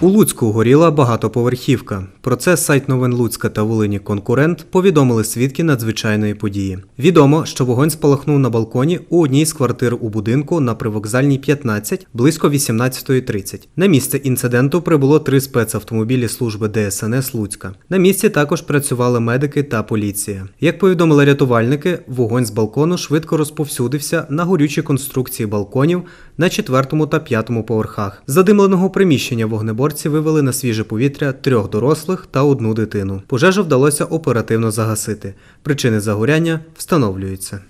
У Луцьку горіла багатоповерхівка. Про це сайт новин Луцька та Волині Конкурент повідомили свідки надзвичайної події. Відомо, що вогонь спалахнув на балконі у одній з квартир у будинку на привокзальній 15 близько 18.30. На місце інциденту прибуло три спецавтомобілі служби ДСНС Луцька. На місці також працювали медики та поліція. Як повідомили рятувальники, вогонь з балкону швидко розповсюдився на горючі конструкції балконів на 4 та 5 поверхах. Задимленого приміщення вогнебору Миротворці вивели на свіже повітря трьох дорослих та одну дитину. Пожежу вдалося оперативно загасити. Причини загоряння встановлюються.